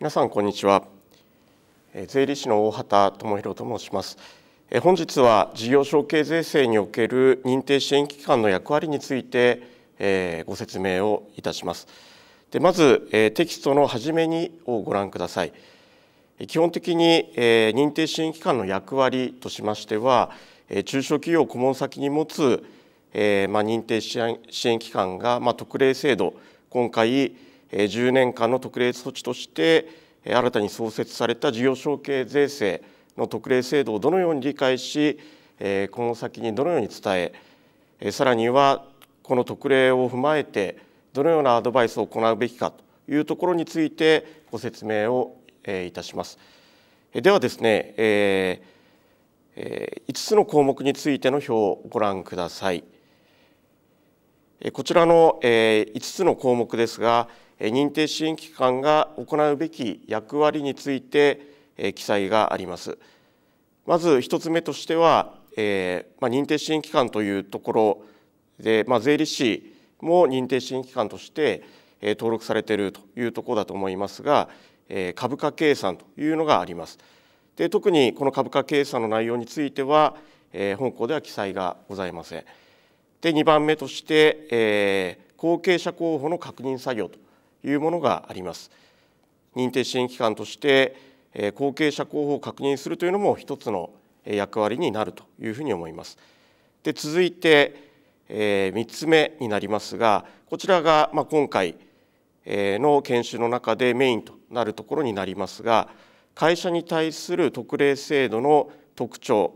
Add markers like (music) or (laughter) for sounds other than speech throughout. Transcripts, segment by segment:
皆さんこんにちは税理士の大畑智弘と申します本日は事業承継税制における認定支援機関の役割についてご説明をいたしますでまずテキストの初めにをご覧ください基本的に認定支援機関の役割としましては中小企業を顧問先に持つ認定支援機関が特例制度今回10年間の特例措置として新たに創設された事業承継税制の特例制度をどのように理解しこの先にどのように伝えさらにはこの特例を踏まえてどのようなアドバイスを行うべきかというところについてご説明をいたします。ではですね、え5つの項目についての表をご覧ください。こちらの5つの項目ですが認定支援機関が行うべき役割について記載があります。まず1つ目としては、えー、まあ、認定支援機関というところで、まあ、税理士も認定支援機関として、えー、登録されているというところだと思いますが、えー、株価計算というのがあります。で特にこの株価計算の内容については、え本校では記載がございません。で2番目として、え後継者候補の確認作業というものがあります認定支援機関として後継者候補を確認するというのも一つの役割になるというふうに思いますで続いて3つ目になりますがこちらが今回の研修の中でメインとなるところになりますが会社に対する特例制度の特徴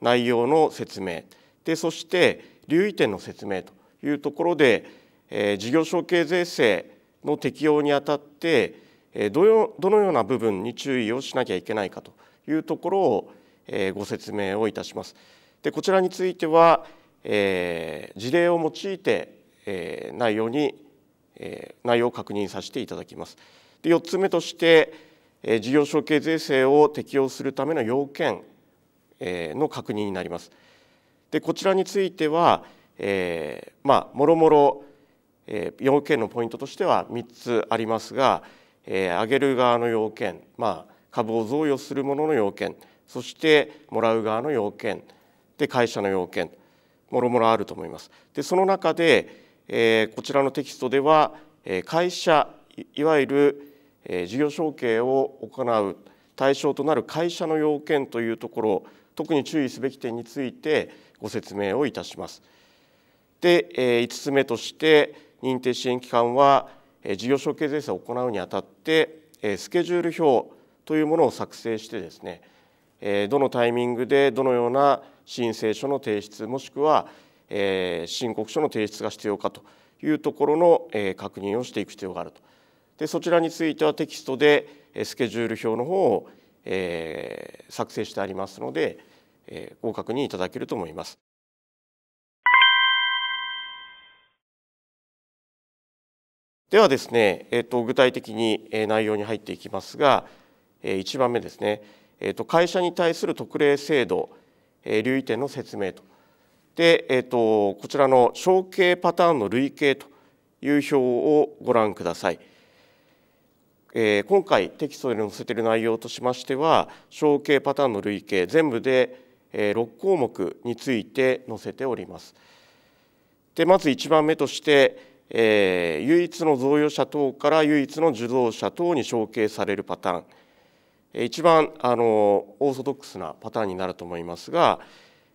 内容の説明でそして留意点の説明というところで事業承継税制の適用にあたってどどのような部分に注意をしなきゃいけないかというところをご説明をいたします。でこちらについては、えー、事例を用いて、えー、内容に、えー、内容を確認させていただきます。で4つ目として、えー、事業承継税制を適用するための要件、えー、の確認になります。でこちらについては、えー、まあもろもろえ要件のポイントとしては3つありますが、え上げる側の要件、まあ、株を贈与する者の要件そしてもらう側の要件で会社の要件もろもろあると思います。でその中で、えこちらのテキストでは、え会社いわゆる、え事業承継を行う対象となる会社の要件というところ特に注意すべき点についてご説明をいたします。で、え5つ目として認定支援機関は事業承継税制を行うにあたってスケジュール表というものを作成してですねどのタイミングでどのような申請書の提出もしくは申告書の提出が必要かというところの確認をしていく必要があると。でそちらについてはテキストでスケジュール表の方を作成してありますのでご確認いただけると思います。ではですね、えっと、具体的に内容に入っていきますが1番目ですね、えっと、会社に対する特例制度留意点の説明とで、えっと、こちらの承継パターンの累計という表をご覧ください。えー、今回テキストで載せている内容としましては承継パターンの累計全部で、え6項目について載せております。でまず1番目として、えー、唯一の贈与者等から唯一の受贈者等に承継されるパターン一番あのオーソドックスなパターンになると思いますが、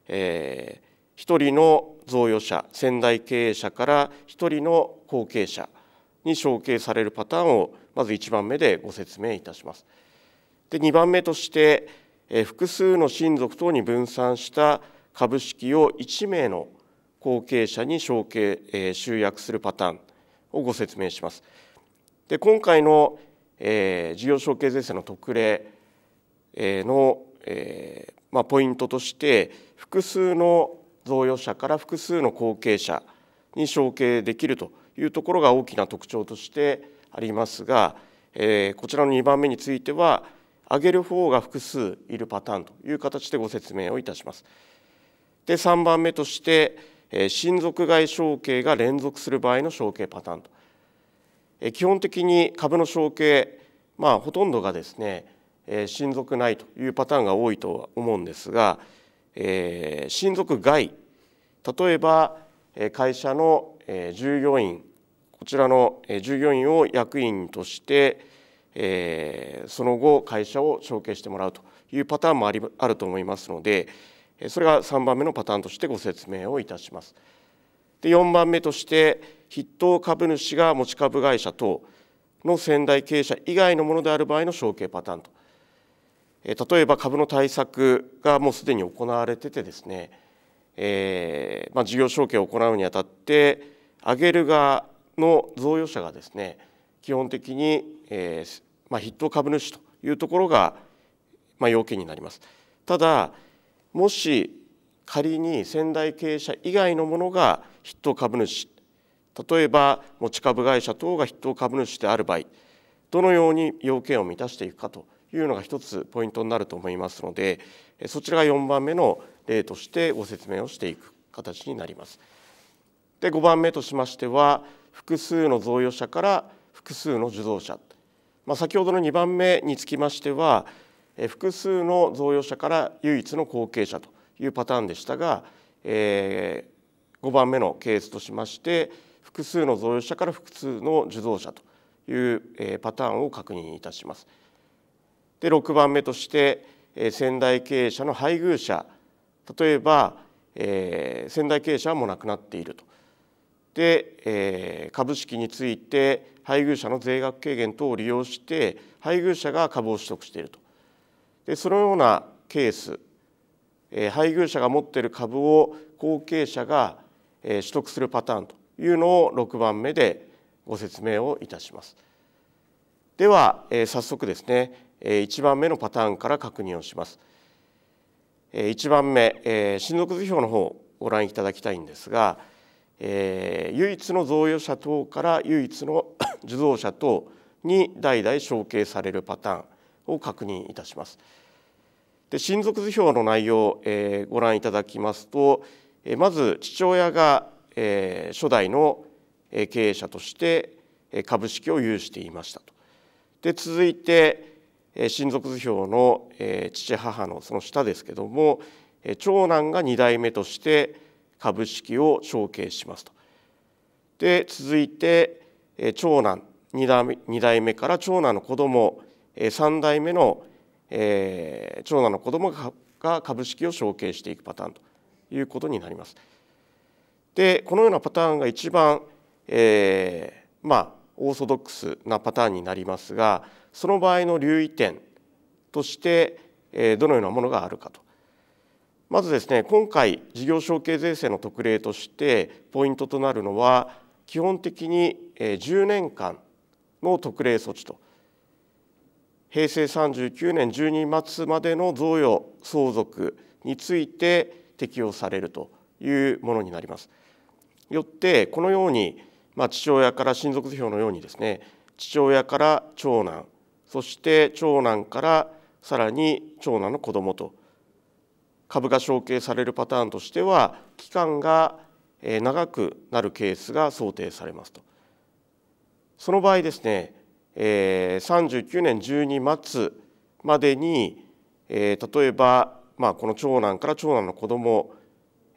えー、1人の贈与者先代経営者から1人の後継者に承継されるパターンをまず1番目でご説明いたします。で2番目として、えー、複数の親族等に分散した株式を1名の後継者に承継、えー、集約するパターンをご説明します。で今回の、えー、事業承継税制の特例、えー、の、えーまあ、ポイントとして複数の贈与者から複数の後継者に承継できるというところが大きな特徴としてありますが、えー、こちらの2番目については上げる方が複数いるパターンという形でご説明をいたします。で3番目としてえ親族外承継が連続する場合の承継パターンと、え基本的に株の承継、まあ、ほとんどがですね、え親族内というパターンが多いとは思うんですが、え親族外例えば会社の従業員こちらの従業員を役員として、えその後会社を承継してもらうというパターンもありあると思いますので、それが3番目のパターンとしてご説明をいたします。で4番目として筆頭株主が持ち株会社等の先代経営者以外のものである場合の承継パターンと例えば株の対策がもうすでに行われててですね、えーまあ、事業承継を行うにあたって上げる側の贈与者がですね基本的に、えーまあ、筆頭株主というところが、まあ、要件になります。ただもし仮に先代経営者以外のものが筆頭株主例えば持ち株会社等が筆頭株主である場合どのように要件を満たしていくかというのが一つポイントになると思いますのでそちらが4番目の例としてご説明をしていく形になります。で5番目としましては複数の贈与者から複数の受贈者、まあ、先ほどの2番目につきましては複数の贈与者から唯一の後継者というパターンでしたが、えー、5番目のケースとしまして複数の贈与者から複数の受贈者という、えー、パターンを確認いたします。で6番目として、えー、先代経営者の配偶者例えば、えー、先代経営者はもう亡くなっていると。で、えー、株式について配偶者の税額軽減等を利用して配偶者が株を取得しているとでそのようなケース、えー、配偶者が持っている株を後継者が、えー、取得するパターンというのを6番目でご説明をいたします。では、えー、早速ですね、えー、1番目のパターンから確認をします。えー、1番目、えー、親族図表の方ご覧いただきたいんですが、えー、唯一の贈与者等から唯一の (coughs) 受贈者等に代々承継されるパターンを確認いたします。で親族図表の内容を、えー、ご覧いただきますと、えー、まず父親が、えー、初代の経営者として株式を有していましたと。で続いて親族図表の、え父母のその下ですけども長男が2代目として株式を承継しますと。で続いて長男2代 ,2 代目から長男の子供3代目の、え長男の子供が株式を承継していくパターンということになります。でこのようなパターンが一番、えー、まあオーソドックスなパターンになりますがその場合の留意点として、えどのようなものがあるかと。まずですね今回事業承継税制の特例としてポイントとなるのは基本的に10年間の特例措置と平成39年12月までの贈与相続について適用されるというものになります。よってこのように、まあ、父親から親族図表のようにですね父親から長男そして長男からさらに長男の子供と株が承継されるパターンとしては期間が長くなるケースが想定されますと。その場合ですねえー、39年12末までに、えー、例えば、まあ、この長男から長男の子供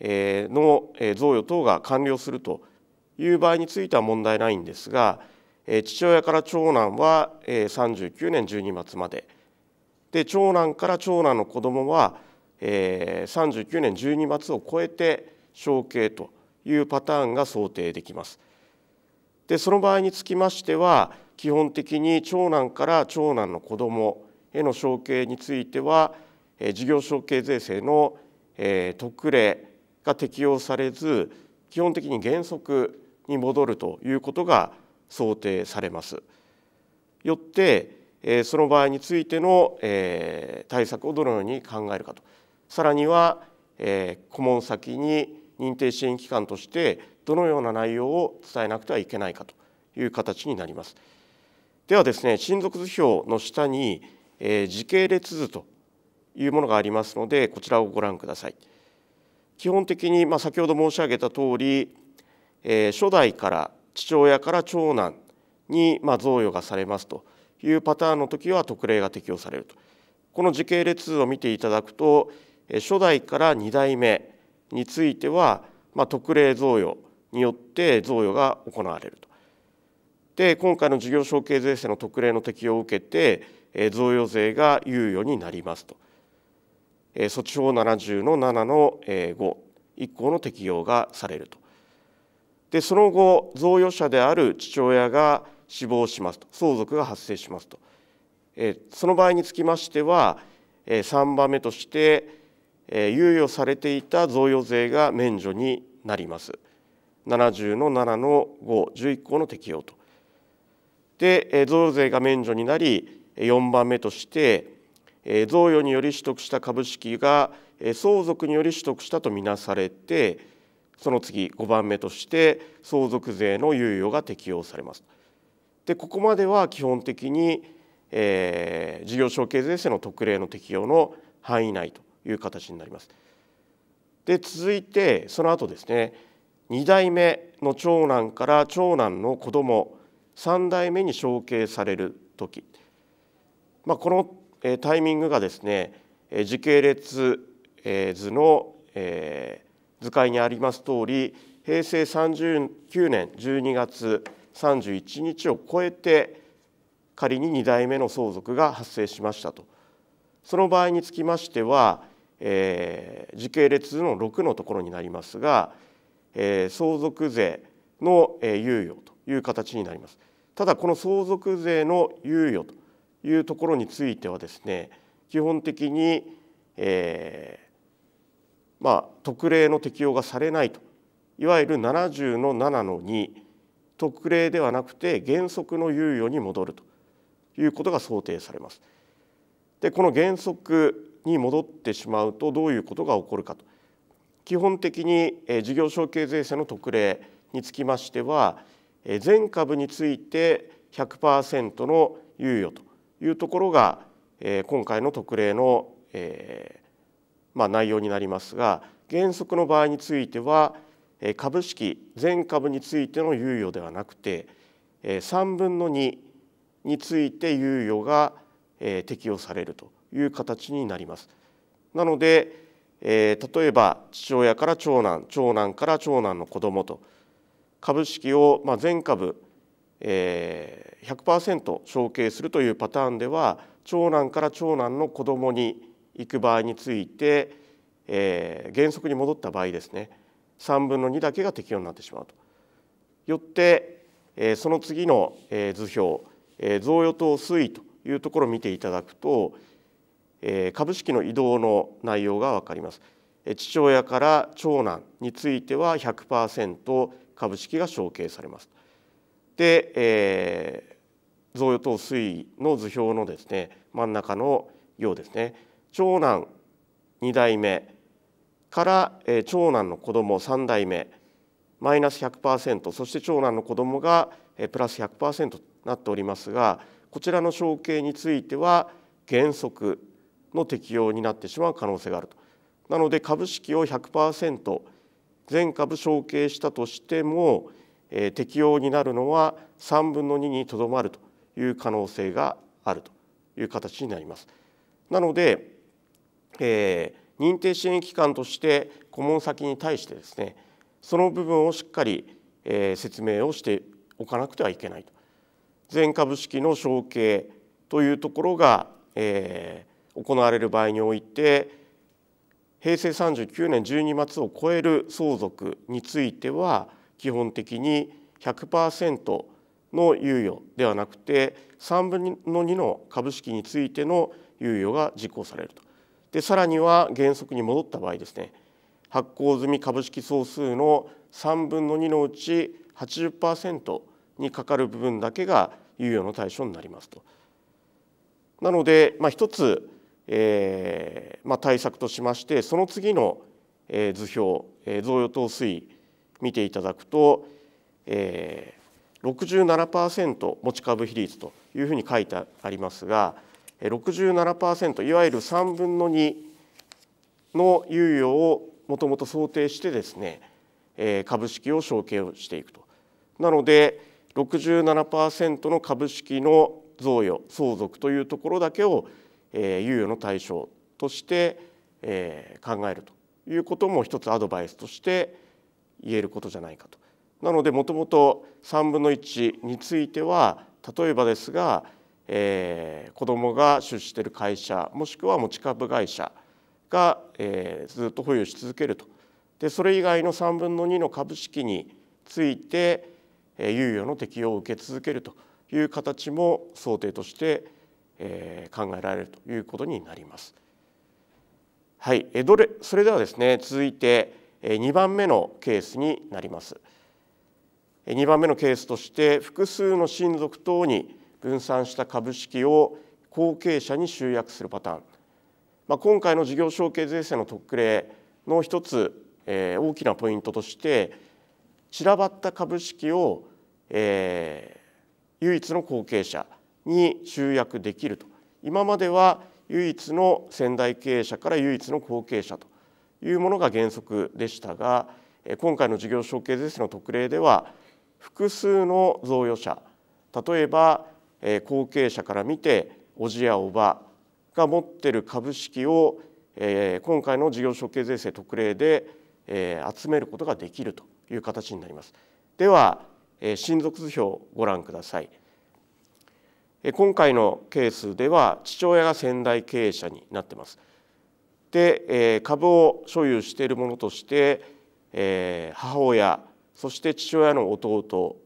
の贈与等が完了するという場合については問題ないんですが父親から長男は39年12末までで長男から長男の子供は39年12末を超えて承継というパターンが想定できます。でその場合につきましては基本的に長男から長男の子供への承継については事業承継税制の特例が適用されず基本的に原則に戻るということが想定されます。よってその場合についての対策をどのように考えるかとさらには顧問先に認定支援機関としてどのような内容を伝えなくてはいけないかという形になります。ではですね親族図表の下に、えー、時系列図というものがありますのでこちらをご覧ください。基本的に、まあ、先ほど申し上げた通り、えー、初代から父親から長男に、まあ、贈与がされますというパターンの時は特例が適用されると。この時系列図を見ていただくと初代から2代目については、まあ、特例贈与によって贈与が行われると。で今回の事業承継税制の特例の適用を受けて、え贈与税が猶予になりますと、え措置法70の7の、え5 1項の適用がされるとでその後贈与者である父親が死亡しますと相続が発生しますと、えその場合につきましては、え3番目として猶予されていた贈与税が免除になります70の7の511項の適用とで贈与税が免除になり4番目として贈与により取得した株式が相続により取得したとみなされてその次5番目として相続税の猶予が適用されます。でここまでは基本的に、えー、事業承継税制の特例の適用の範囲内という形になります。で続いてその後ですね2代目の長男から長男の子供3代目に承継される時、まあ、このタイミングがですね時系列図の図解にあります通り平成39年12月31日を超えて仮に2代目の相続が発生しましたとその場合につきましてはえー、時系列の6のところになりますが、えー、相続税の、えー、猶予という形になります。ただこの相続税の猶予というところについてはですね基本的に、えー、まあ、特例の適用がされないといわゆる70の7の2特例ではなくて原則の猶予に戻るということが想定されます。でこの原則に戻ってしまうとどういうことが起こるかと基本的に事業承継税制の特例につきましては全株について100%の猶予というところが今回の特例の、えま内容になりますが原則の場合については株式全株についての猶予ではなくて3分の2について猶予が適用されるという形になります。なので、えー、例えば父親から長男長男から長男の子供と株式を、まあ、全株、えー、100%承継するというパターンでは長男から長男の子供に行く場合について、えー、原則に戻った場合ですね3分の2だけが適用になってしまうと。よって、えー、その次の、えー、図表、えー、贈与等推移というところを見ていただくと株式の移動の内容がわかります父親から長男については100%株式が承継されますで、えー、贈与等推移の図表のですね真ん中のようですね長男2代目から、長男の子供3代目マイナス100%そして長男の子供が、プラス100%となっておりますがこちらの承継については原則の適用になってしまう可能性があると。なので株式を100%全株承継したとしても、えー、適用になるのは3分の2にとどまるという可能性があるという形になります。なので、えー、認定支援機関として顧問先に対してですねその部分をしっかり、えー、説明をしておかなくてはいけないと。全株式の承継というところが、えー、行われる場合において平成39年12月を超える相続については基本的に100%の猶予ではなくて3分の2の株式についての猶予が実行されるとでさらには原則に戻った場合ですね発行済み株式総数の3分の2のうち80%にかかる部分だけが猶予の対象になりますと。なので、まあ、一つえーまあ、対策としましてその次の、図表、贈与等推移見ていただくと、えー、67%持ち株比率というふうに書いてありますが67%いわゆる3分の2の猶予をもともと想定してですね、株式を承継をしていくと。なので67%の株式の贈与相続というところだけをえ猶予の対象として、え考えるということも一つアドバイスとして言えることじゃないかと。なのでもともと3分の1については例えばですが、えー、子どもが出資している会社もしくは持ち株会社が、えー、ずっと保有し続けるとでそれ以外の3分の2の株式について、えー、猶予の適用を受け続けるという形も想定としてえー、考えられるということになります。はい、えどれそれではですね続いて2番目のケースになります。2番目のケースとして複数の親族等に分散した株式を後継者に集約するパターン、まあ、今回の事業承継税制の特例の一つ、えー、大きなポイントとして散らばった株式を、えー、唯一の後継者に集約できると今までは唯一の先代経営者から唯一の後継者というものが原則でしたが今回の事業承継税制の特例では複数の贈与者例えば後継者から見ておじやおばが持ってる株式を今回の事業承継税制特例で集めることができるという形になります。では親族図表をご覧ください。今回のケースでは父親が先代経営者になってます。で株を所有しているものとして母親そして父親の弟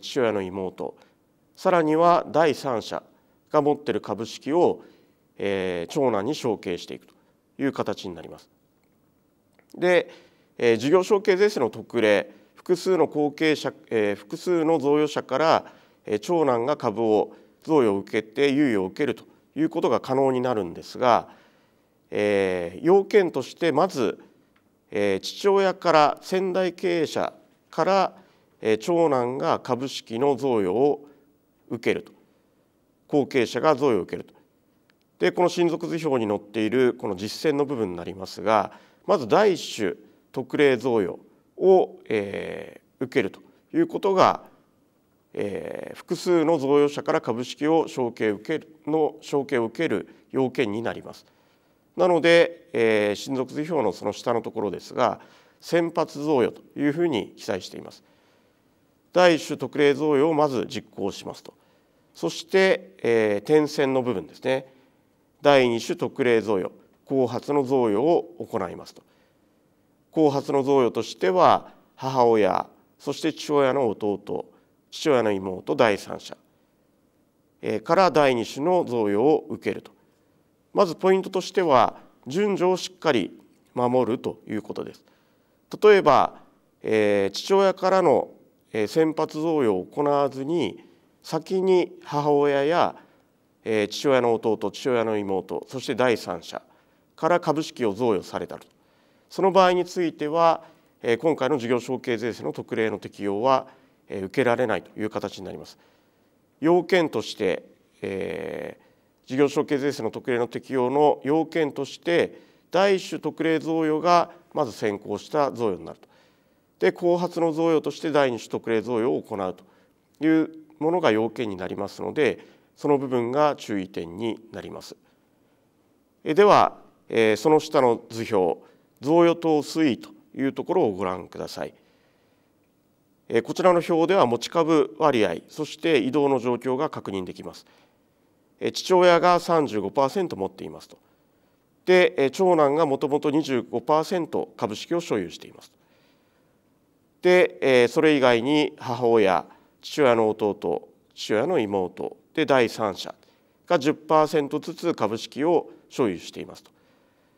父親の妹さらには第三者が持っている株式を長男に承継していくという形になります。で事業承継税制の特例複数の後継者複数の贈与者から長男が株を贈与を受けて猶予を受けるということが可能になるんですが、えー、要件としてまず、えー、父親から先代経営者から、えー、長男が株式の贈与を受けると後継者が贈与を受けるとでこの親族図表に載っているこの実践の部分になりますがまず第一種特例贈与を、えー、受けるということがえー、複数の贈与者から株式を承継受けるの承継を受ける要件になります。なので、えー、親族図表のその下のところですが先発贈与というふうに記載しています。第一種特例贈与をまず実行しますとそして、えー、点線の部分ですね第2種特例贈与後発の贈与を行いますと後発の贈与としては母親そして父親の弟父親の妹第三者から第二種の贈与を受けるとまずポイントとしては順序をしっかり守るということです例えば、父親からの先発贈与を行わずに先に母親や、父親の弟父親の妹そして第三者から株式を贈与されたとその場合については、今回の事業承継税制の特例の適用は受けられないという形になります。要件として、えー、事業承継税制の特例の適用の要件として第1種特例贈与がまず先行した贈与になるとで後発の贈与として第2種特例贈与を行うというものが要件になりますのでその部分が注意点になります。では、えー、その下の図表贈与等推移というところをご覧ください。こちらの表では持ち株割合そして移動の状況が確認できます父親が35%持っていますとで長男がもともと25%株式を所有していますでそれ以外に母親父親の弟父親の妹で第三者が10%ずつ株式を所有していますと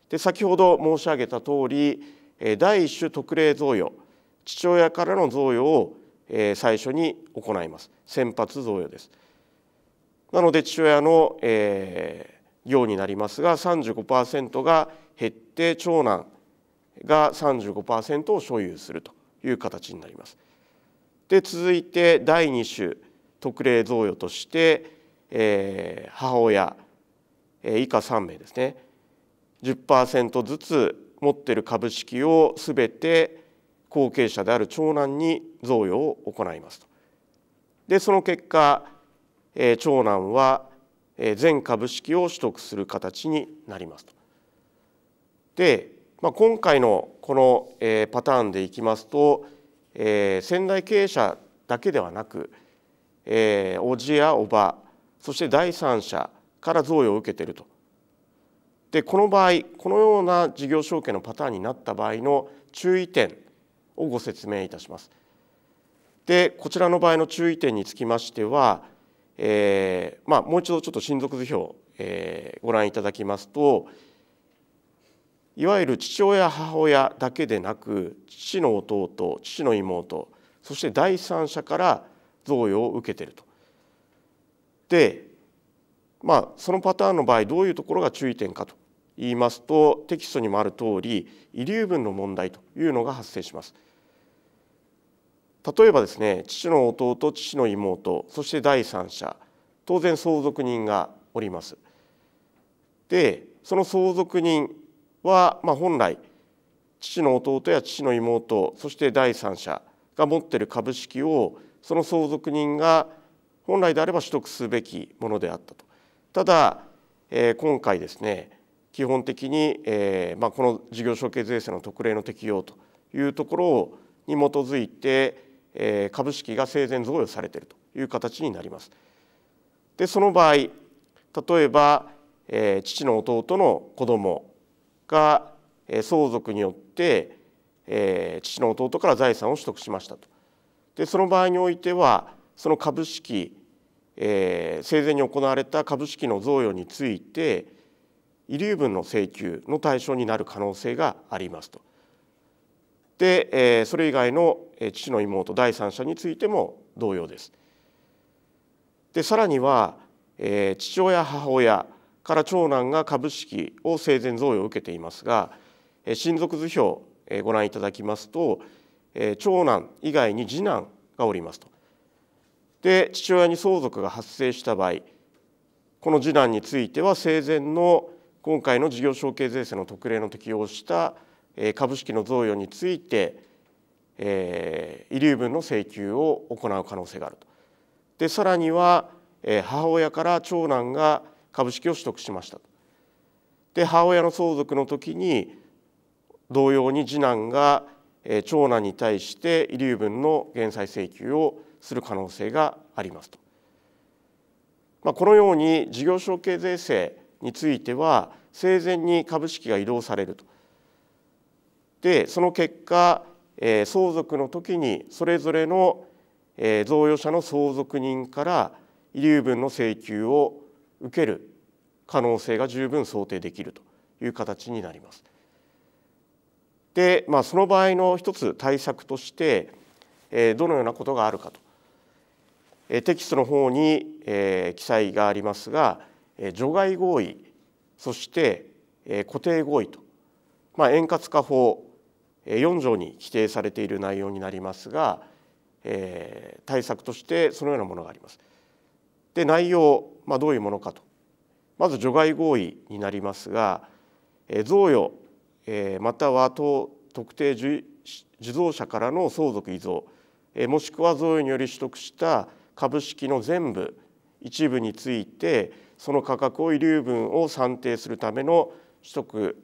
で先ほど申し上げた通おり第一種特例贈与父親からの贈与を最初に行います先発贈与ですなので父親の、えー、行になりますが35%が減って長男が35%を所有するという形になりますで続いて第2種特例贈与として、え母親、え以下3名ですね10%ずつ持っている株式をすべて後継者である長男に贈与を行いますと。でその結果、えー、長男は全株式を取得する形になりますと。で、まあ、今回のこの、えー、パターンでいきますと、えー、先代経営者だけではなく、えー、おじやおばそして第三者から贈与を受けていると。でこの場合このような事業承継のパターンになった場合の注意点をご説明いたします。でこちらの場合の注意点につきましては、えーまあ、もう一度ちょっと親族図表、えー、ご覧いただきますといわゆる父親母親だけでなく父の弟父の妹そして第三者から贈与を受けていると。でまあそのパターンの場合どういうところが注意点かと言いますとテキストにもある通り遺留分の問題というのが発生します例えばですね父の弟父の妹そして第三者当然相続人がおりますでその相続人は、まあ、本来父の弟や父の妹そして第三者が持っている株式をその相続人が本来であれば取得すべきものであったとただ、えー、今回ですね基本的に、えーまあ、この事業承継税制の特例の適用というところに基づいて、えー、株式が生前贈与されているという形になります。でその場合例えば、えー、父の弟の子供が、えー、相続によって、えー、父の弟から財産を取得しましたと。でその場合においてはその株式、えー、生前に行われた株式の贈与について遺留分の請求の対象になる可能性がありますと。でそれ以外の父の妹第三者についても同様です。でさらには父親母親から長男が株式を生前贈与を受けていますが親族図表ご覧いただきますと長男以外に次男がおりますと。で父親に相続が発生した場合この次男については生前の今回の事業承継税制の特例の適用した株式の贈与について、え遺留分の請求を行う可能性があると。でさらには、え母親から長男が株式を取得しましたで母親の相続の時に同様に次男が、え長男に対して遺留分の減債請求をする可能性がありますと。まあ、このように事業承継税制については生前に株式が移動されると。でその結果、えー、相続の時にそれぞれの、えー、贈与者の相続人から遺留分の請求を受ける可能性が十分想定できるという形になります。で、まあ、その場合の一つ対策として、えー、どのようなことがあるかと、えー、テキストの方に、えー、記載がありますが除外合意そして固定合意と、まあ、円滑化法4条に規定されている内容になりますが、えー、対策としてそのようなものがあります。で内容、まあ、どういうものかとまず除外合意になりますが、え贈与、えー、または当特定受贈者からの相続遺贈、えー、もしくは贈与により取得した株式の全部一部についてその価格を遺留分を算定するための取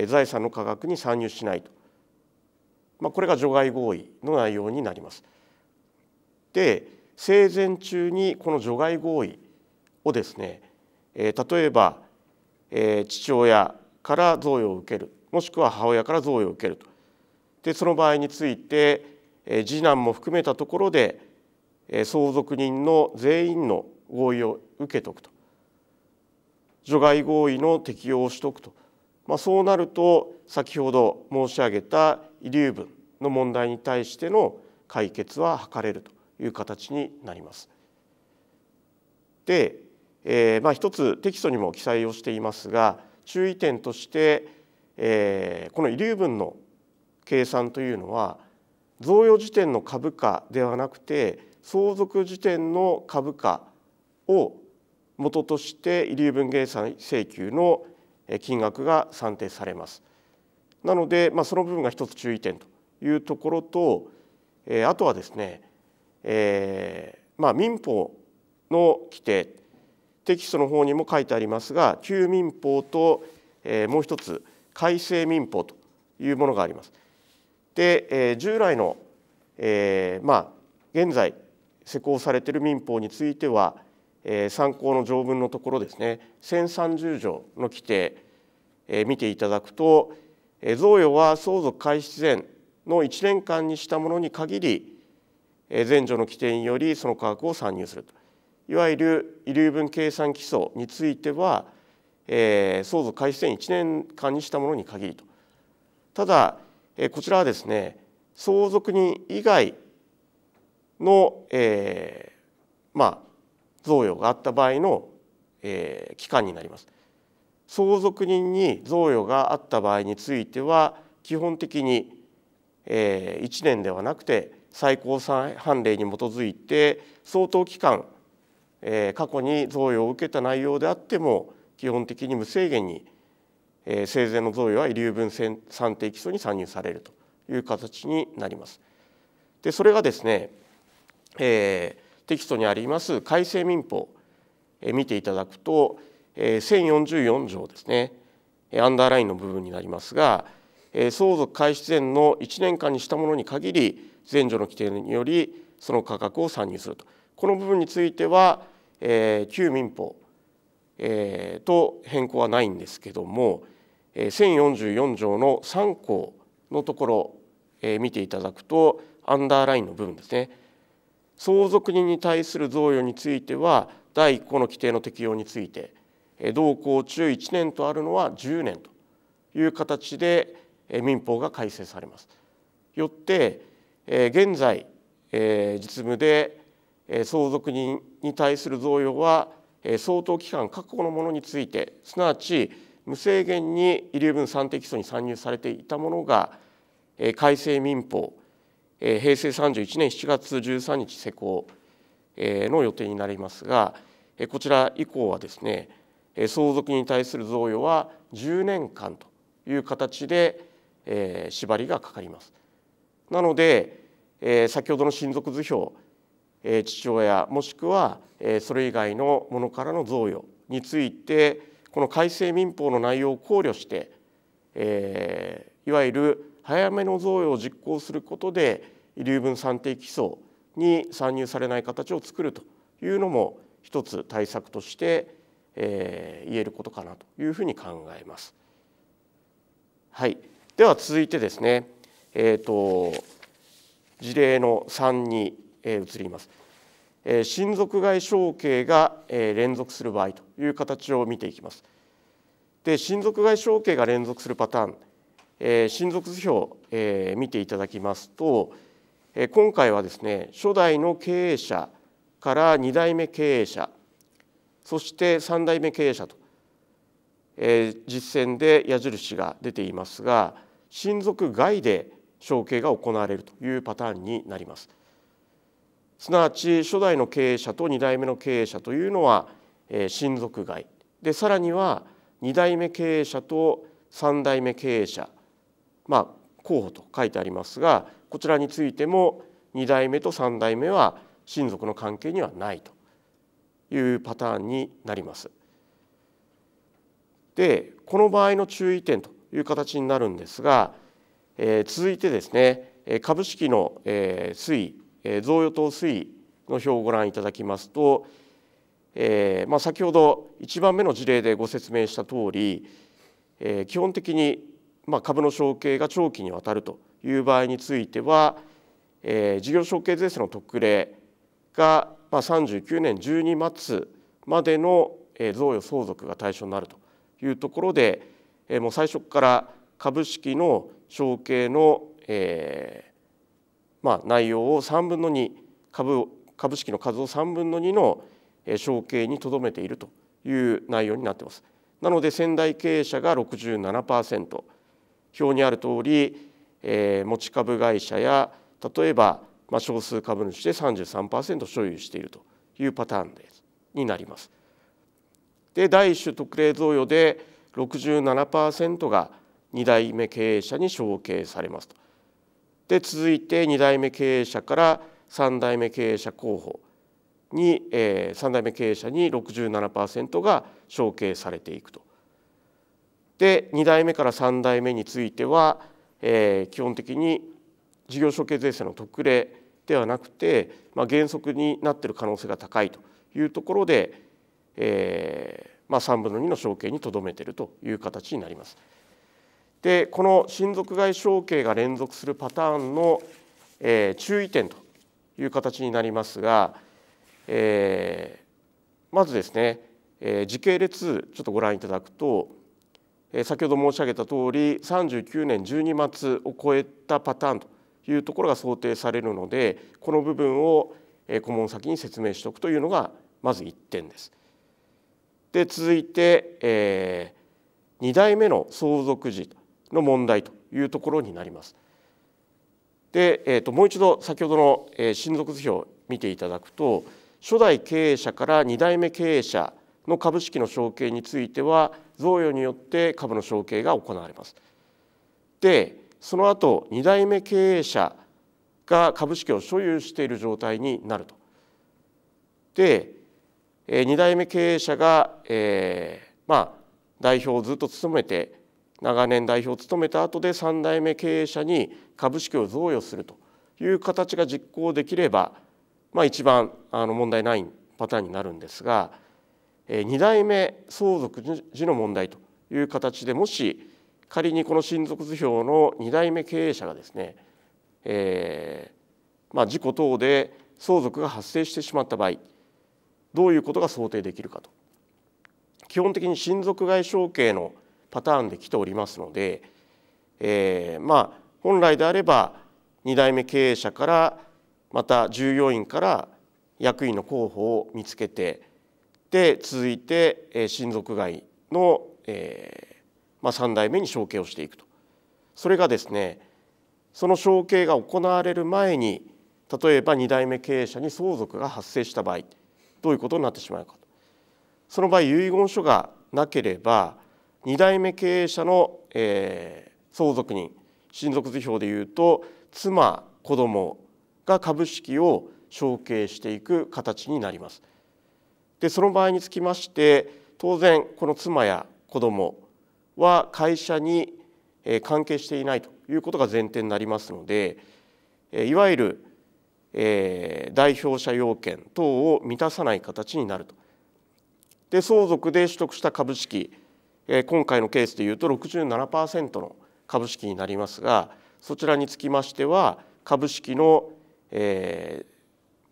得財産の価格に参入しないと、まあ、これが除外合意の内容になります。で生前中にこの除外合意をですね、え例えば、え父親から贈与を受けるもしくは母親から贈与を受けるとでその場合について、え次男も含めたところで、え相続人の全員の合意を受けとくと除外合意の適用をしておくと、まあ、そうなると先ほど申し上げた遺留分の問題に対しての解決は図れるという形になります。で、えー、まあ一つテキストにも記載をしていますが注意点として、えー、この遺留分の計算というのは贈与時点の株価ではなくて相続時点の株価を元として遺留分計算請求の金額が算定されます。なので、まあ、その部分が一つ注意点というところと、えー、あとはですね、えーまあ、民法の規定テキストの方にも書いてありますが旧民法と、えー、もう一つ改正民法というものがあります。で、えー、従来の、えーまあ、現在施行されている民法についてはえ参考の条文のところですね1030条の規定、え見ていただくと、え贈与は相続開始前の1年間にしたものに限り、え前条の規定によりその価格を算入するといわゆる遺留分計算基礎については、え相続開始前1年間にしたものに限りとただ、えこちらはですね相続人以外の、えー、まあ贈与があった場合の、えー、期間になります。相続人に贈与があった場合については基本的に、えー、1年ではなくて最高裁判例に基づいて相当期間、えー、過去に贈与を受けた内容であっても基本的に無制限に、えー、生前の贈与は遺留分算定基礎に算入されるという形になります。でそれがですね、えー、テキストにあります改正民法見ていただくと1044条ですねアンダーラインの部分になりますが相続開始前の1年間にしたものに限り前条の規定によりその価格を算入するとこの部分については旧民法と変更はないんですけども1044条の3項のところ見ていただくとアンダーラインの部分ですね相続人に対する贈与については第1項の規定の適用について同行中1年とあるのは10年という形で民法が改正されます。よって現在実務で相続人に対する贈与は相当期間確保のものについてすなわち無制限に遺留分算定基礎に算入されていたものが改正民法えー、平成31年7月13日施行、えー、の予定になりますが、えー、こちら以降はですね、えー、相続に対する贈与は10年間という形で、えー、縛りがかかります。なので、えー、先ほどの親族図表、えー、父親もしくは、えー、それ以外のものからの贈与についてこの改正民法の内容を考慮して、えー、いわゆる早めの贈与を実行することで流分算定基礎に参入されない形を作るというのも一つ対策として、えー、言えることかなというふうに考えます。はい、では続いてですね、えーと、事例の3に、えー、移ります。え親族外承継が、え連続する場合という形を見ていきます。で親族外承継が連続するパターンえー、親族図表、えー、見ていただきますと、えー、今回はですね初代の経営者から2代目経営者そして3代目経営者と、えー、実践で矢印が出ていますが親族外で承継が行われるというパターンになります。すなわち初代の経営者と2代目の経営者というのは、えー、親族外でさらには2代目経営者と3代目経営者まあ、候補と書いてありますがこちらについても2代目と3代目は親族の関係にはないというパターンになります。でこの場合の注意点という形になるんですが、えー、続いてですね株式の、え推移贈与等推移の表をご覧いただきますと、えーまあ、先ほど1番目の事例でご説明した通り、えー、基本的にまあ、株の承継が長期にわたるという場合については、えー、事業承継税制の特例が、まあ、39年12末までの贈与相続が対象になるというところで、えー、もう最初から株式の承継の、えーまあ、内容を3分の2株株式の数を3分の2の承継にとどめているという内容になっています。なので仙台経営者が67%、表にある通り、えー、持ち株会社や例えば、まあ、少数株主で33%所有しているというパターンでになります。で第1種特例贈与で67%が2代目経営者に承継されますと。で続いて2代目経営者から3代目経営者候補に、えー、3代目経営者に67%が承継されていくと。で2代目から3代目については、えー、基本的に事業承継税制の特例ではなくて、まあ、原則になっている可能性が高いというところで、えーまあ、3分の2の承継にとどめているという形になります。でこの親族外承継が連続するパターンの、えー、注意点という形になりますが、えー、まずですね、えー、時系列ちょっとご覧いただくと先ほど申し上げたとおり39年12月を超えたパターンというところが想定されるのでこの部分を顧問先に説明しておくというのがまず1点です。で続いて、えー、2代目の相続時の問題というところになります。で、えーと、もう一度先ほどの、え親族図表を見ていただくと初代経営者から2代目経営者の株式の承継については贈与によって株の承継が行われます。でその後2代目経営者が株式を所有している状態になると。で2代目経営者が、えー、まあ代表をずっと務めて長年代表を務めた後で3代目経営者に株式を贈与するという形が実行できれば、まあ、一番あの問題ないパターンになるんですが2代目相続時の問題という形でもし仮にこの親族図表の2代目経営者がですね、えー、まあ、事故等で相続が発生してしまった場合どういうことが想定できるかと基本的に親族外承継のパターンで来ておりますので、えー、まあ、本来であれば2代目経営者からまた従業員から役員の候補を見つけてで続いて親族外の、えま3代目に承継をしていくとそれがですねその承継が行われる前に例えば2代目経営者に相続が発生した場合どういうことになってしまうかその場合遺言書がなければ2代目経営者の、え相続人親族図表でいうと妻子供が株式を承継していく形になります。でその場合につきまして当然この妻や子供は会社に関係していないということが前提になりますのでいわゆる、え代表者要件等を満たさない形になると。で相続で取得した株式、え今回のケースでいうと67%の株式になりますがそちらにつきましては株式の、えー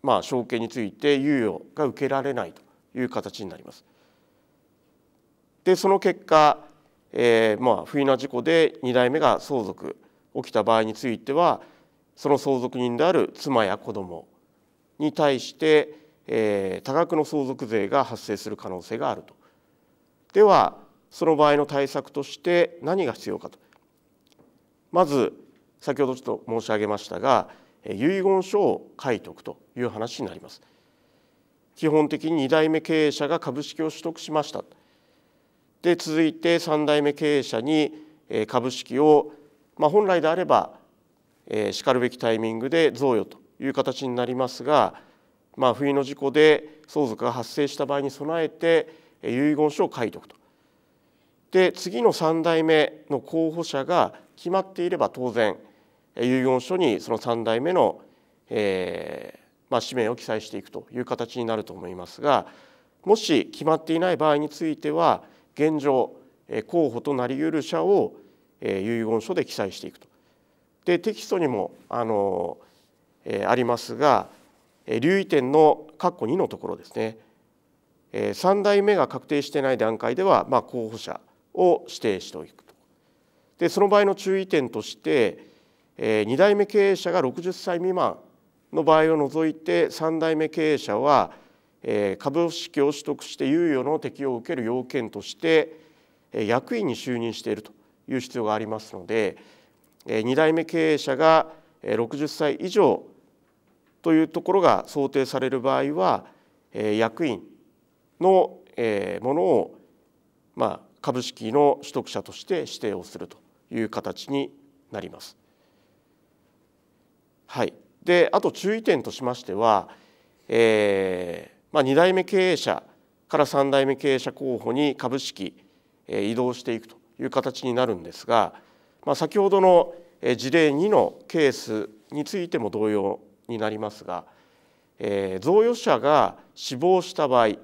まあ、承継について猶予が受けられないという形になります。でその結果、えー、まあ不意な事故で2代目が相続起きた場合についてはその相続人である妻や子供に対して、えー、多額の相続税が発生する可能性があると。ではその場合の対策として何が必要かと。まず先ほどちょっと申し上げましたが遺言書を書いておくという話になります。基本的に2代目経営者が株式を取得しましたで続いて3代目経営者に株式を、まあ、本来であればしかるべきタイミングで贈与という形になりますが、まあ、冬の事故で相続が発生した場合に備えて遺言書を書いておくと。で次の3代目の候補者が決まっていれば当然遺言書にその3代目の、えー、まあ、氏名を記載していくという形になると思いますがもし決まっていない場合については現状候補となりうる者を遺言書で記載していくと。でテキストにもあの、えありますが留意点の括弧2のところですね3代目が確定してない段階では、まあ、候補者を指定しておくとでその場合の注意点として2代目経営者が60歳未満の場合を除いて3代目経営者は株式を取得して猶予の適用を受ける要件として役員に就任しているという必要がありますので2代目経営者が60歳以上というところが想定される場合は役員のものをまあ株式の取得者として指定をするという形になります。はい、であと注意点としましては、えーまあ、2代目経営者から3代目経営者候補に株式、えー、移動していくという形になるんですが、まあ、先ほどの事例2のケースについても同様になりますが、えー、贈与者が死亡した場合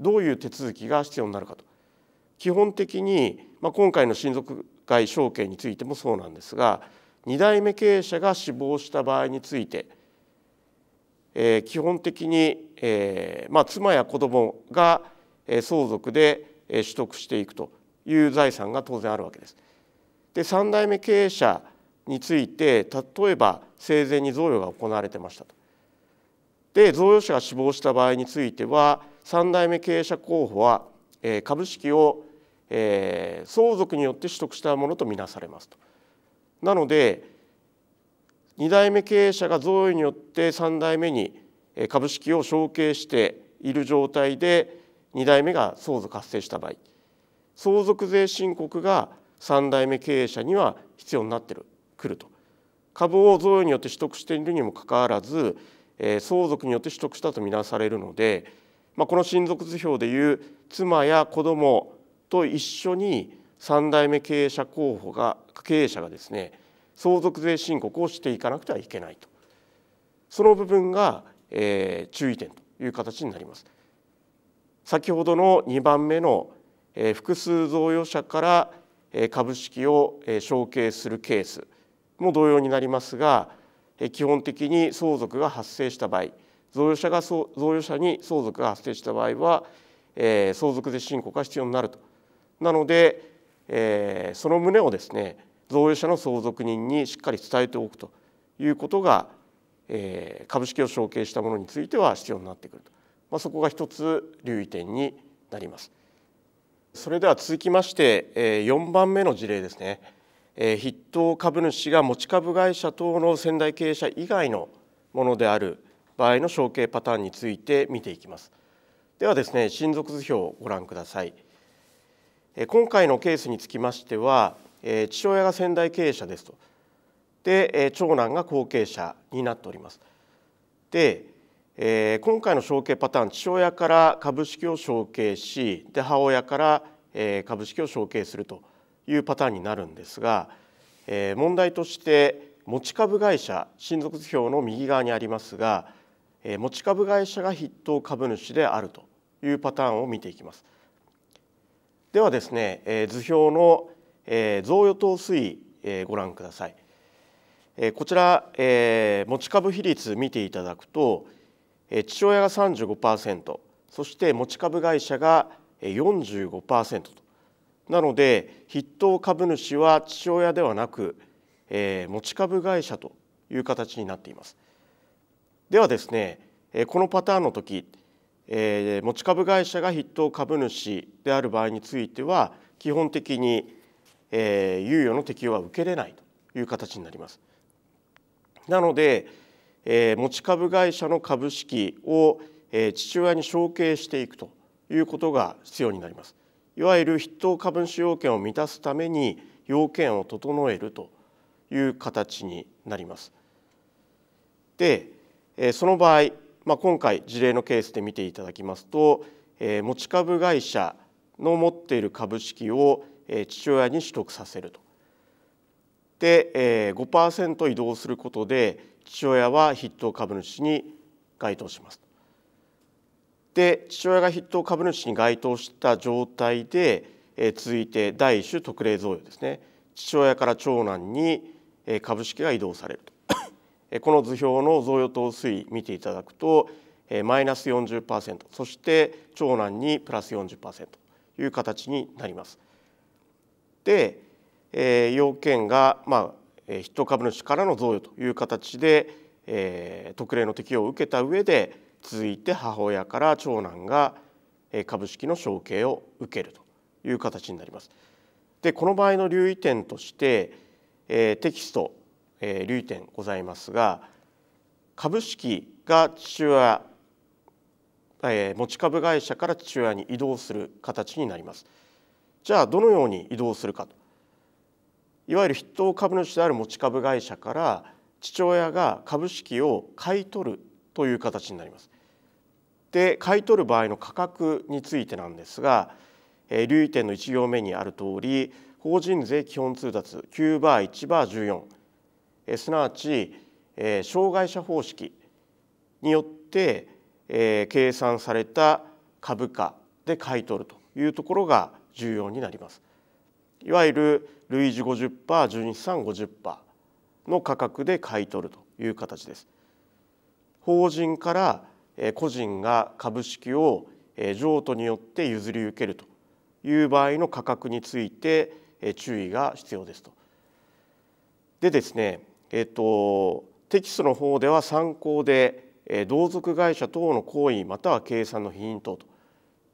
どういう手続きが必要になるかと基本的に、まあ、今回の親族外承継についてもそうなんですが2代目経営者が死亡した場合について、えー、基本的に、えーまあ、妻や子供が相続で取得していくという財産が当然あるわけです。で3代目経営者について例えば生前に贈与が行われてましたと。で贈与者が死亡した場合については3代目経営者候補は株式を相続によって取得したものとみなされますと。なので2代目経営者が贈与によって3代目に株式を承継している状態で2代目が相続発生した場合相続税申告が3代目経営者には必要になってくると株を贈与によって取得しているにもかかわらず相続によって取得したとみなされるので、まあ、この親族図表でいう妻や子供と一緒に3代目経営者候補が経営者がですね相続税申告をしていかなくてはいけないとその部分が、えー、注意点という形になります。先ほどの2番目の、えー、複数贈与者から株式を承継するケースも同様になりますが基本的に相続が発生した場合贈与者が贈与者に相続が発生した場合は相続税申告が必要になると。なのでえー、その旨をですね贈与者の相続人にしっかり伝えておくということが、えー、株式を承継したものについては必要になってくると、まあ、そこが一つ留意点になります。それでは続きまして4番目の事例ですね筆頭株主が持ち株会社等の先代経営者以外のものである場合の承継パターンについて見ていきますではですね親族図表をご覧ください今回のケースにつきましては父親が先代経営者ですとで長男が後継者になっております。で今回の承継パターン父親から株式を承継しで母親から株式を承継するというパターンになるんですが問題として持ち株会社親族図表の右側にありますが持ち株会社が筆頭株主であるというパターンを見ていきます。ではですね、えー、図表の、えー、贈与等推移、えー、ご覧ください。えー、こちら、えー、持ち株比率見ていただくと、えー、父親が35%そして持ち株会社が45%となので筆頭株主は父親ではなく、えー、持ち株会社という形になっています。ではですねえこのパターンの時えー、持ち株会社が筆頭株主である場合については基本的に、えー、猶予の適用は受けれないという形になります。なので、えー、持ち株会社の株式を、えー、父親に承継していくということが必要になります。いわゆる筆頭株主要件を満たすために要件を整えるという形になります。で、えー、その場合まあ、今回事例のケースで見ていただきますと、えー、持ち株会社の持っている株式を、えー、父親に取得させると。で、えー、5%移動することで父親は筆頭株主に該当します。で父親が筆頭株主に該当した状態で、えー、続いて第1種特例贈与ですね父親から長男に株式が移動されると。この図表の贈与等推移見ていただくとマイナス40%そして長男にプラス40%という形になります。で、えー、要件が、まあ、筆頭株主からの贈与という形で、えー、特例の適用を受けた上で続いて母親から長男が株式の承継を受けるという形になります。でこの場合の留意点として、えー、テキストえ留意点ございますが株式が父親、え持ち株会社から父親に移動する形になりますじゃあどのように移動するかといわゆる筆頭株主である持ち株会社から父親が株式を買い取るという形になりますで買い取る場合の価格についてなんですが、え留意点の1行目にある通り法人税基本通達9バー1バー14すなわち障害者方式によって計算された株価で買い取るというところが重要になります。いわゆる類似50%、純資産50%の価格で買い取るという形です。法人から個人が株式を譲渡によって譲り受けるという場合の価格について注意が必要ですと。でですねえっと、テキストの方では参考で、え同族会社等の行為または計算の否認等と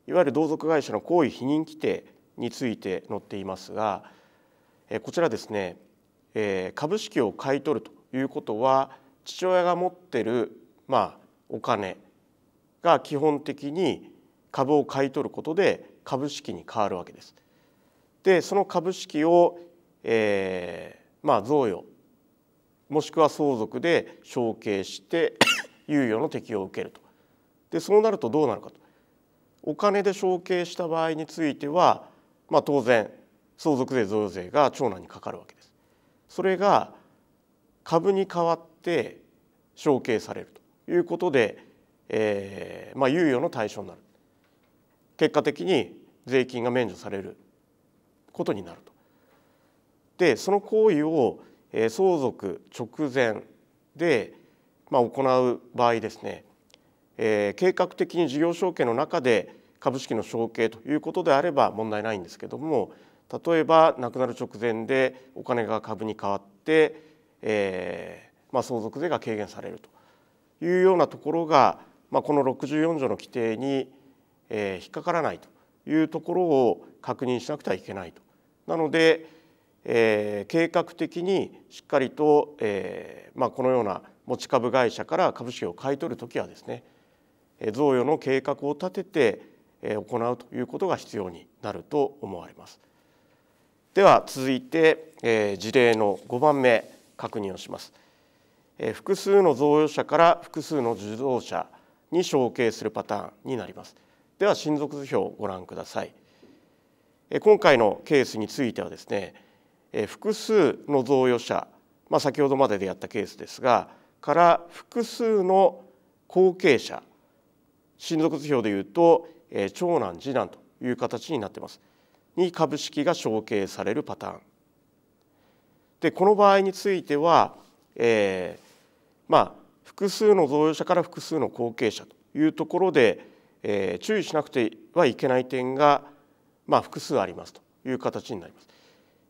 いわゆる同族会社の行為否認規定について載っていますが、えこちらですね、え株式を買い取るということは父親が持ってる、まあ、お金が基本的に株を買い取ることで株式に変わるわけです。でその株式を、えー、まあ、贈与もしくは相続で承継して (coughs) 猶予の適用を受けるとでそうなるとどうなるかとお金で承継した場合については、まあ、当然相続税贈与税が長男にかかるわけです。それが株に代わって承継されるということで、えーまあ、猶予の対象になる結果的に税金が免除されることになると。でその行為を相続直前で、まあ、行う場合ですね、えー、計画的に事業承継の中で株式の承継ということであれば問題ないんですけども例えば亡くなる直前でお金が株に変わって、えー、まあ、相続税が軽減されるというようなところが、まあ、この64条の規定に、えー、引っかからないというところを確認しなくてはいけないと。なのでえー、計画的にしっかりと、えーまあ、このような持ち株会社から株式を買い取る時はですね贈与の計画を立てて、えー、行うということが必要になると思われます。では続いて、えー、事例の5番目確認をします。えー、複数の贈与者から複数の受贈者に承継するパターンになります。では親族図表をご覧ください。今回のケースについてはですね複数の贈与者、まあ、先ほどまででやったケースですがから複数の後継者親族図表でいうと長男次男という形になってますに株式が承継されるパターンでこの場合については、えー、まあ複数の贈与者から複数の後継者というところで、えー、注意しなくてはいけない点が、まあ、複数ありますという形になります。